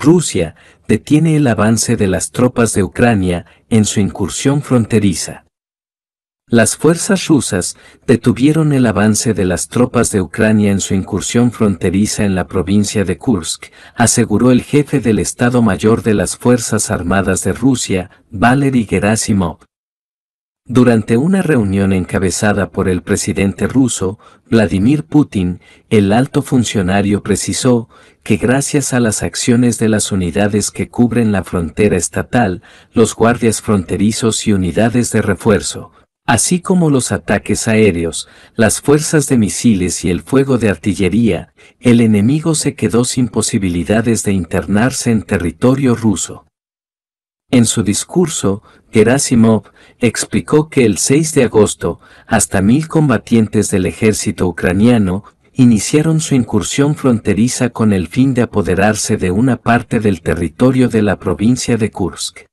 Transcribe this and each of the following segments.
Rusia detiene el avance de las tropas de Ucrania en su incursión fronteriza. Las fuerzas rusas detuvieron el avance de las tropas de Ucrania en su incursión fronteriza en la provincia de Kursk, aseguró el jefe del Estado Mayor de las Fuerzas Armadas de Rusia, Valery Gerasimov, durante una reunión encabezada por el presidente ruso, Vladimir Putin, el alto funcionario precisó que gracias a las acciones de las unidades que cubren la frontera estatal, los guardias fronterizos y unidades de refuerzo, así como los ataques aéreos, las fuerzas de misiles y el fuego de artillería, el enemigo se quedó sin posibilidades de internarse en territorio ruso. En su discurso, Gerasimov explicó que el 6 de agosto, hasta mil combatientes del ejército ucraniano iniciaron su incursión fronteriza con el fin de apoderarse de una parte del territorio de la provincia de Kursk.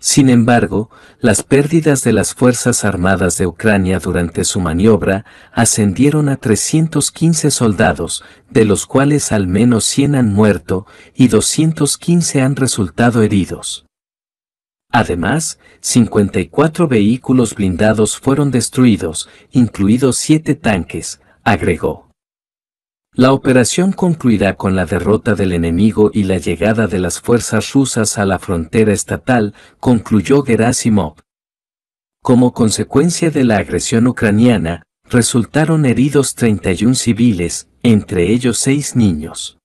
Sin embargo, las pérdidas de las Fuerzas Armadas de Ucrania durante su maniobra ascendieron a 315 soldados, de los cuales al menos 100 han muerto y 215 han resultado heridos. Además, 54 vehículos blindados fueron destruidos, incluidos 7 tanques, agregó. La operación concluirá con la derrota del enemigo y la llegada de las fuerzas rusas a la frontera estatal, concluyó Gerasimov. Como consecuencia de la agresión ucraniana, resultaron heridos 31 civiles, entre ellos 6 niños.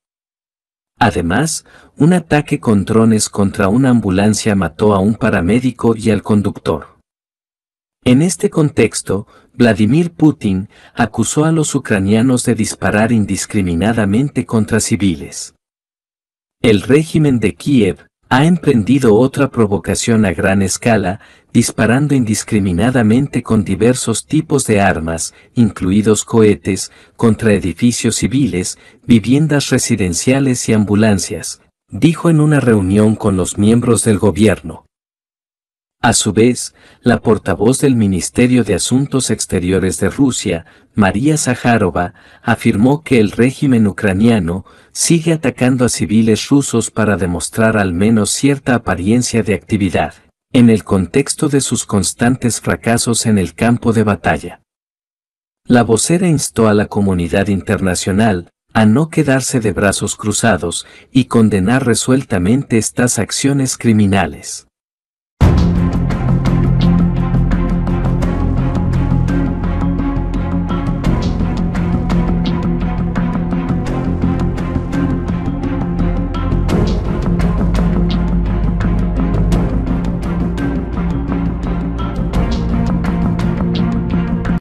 Además, un ataque con drones contra una ambulancia mató a un paramédico y al conductor. En este contexto, Vladimir Putin acusó a los ucranianos de disparar indiscriminadamente contra civiles. El régimen de Kiev ha emprendido otra provocación a gran escala, disparando indiscriminadamente con diversos tipos de armas, incluidos cohetes, contra edificios civiles, viviendas residenciales y ambulancias, dijo en una reunión con los miembros del gobierno. A su vez, la portavoz del Ministerio de Asuntos Exteriores de Rusia, María Zaharova, afirmó que el régimen ucraniano sigue atacando a civiles rusos para demostrar al menos cierta apariencia de actividad, en el contexto de sus constantes fracasos en el campo de batalla. La vocera instó a la comunidad internacional a no quedarse de brazos cruzados y condenar resueltamente estas acciones criminales.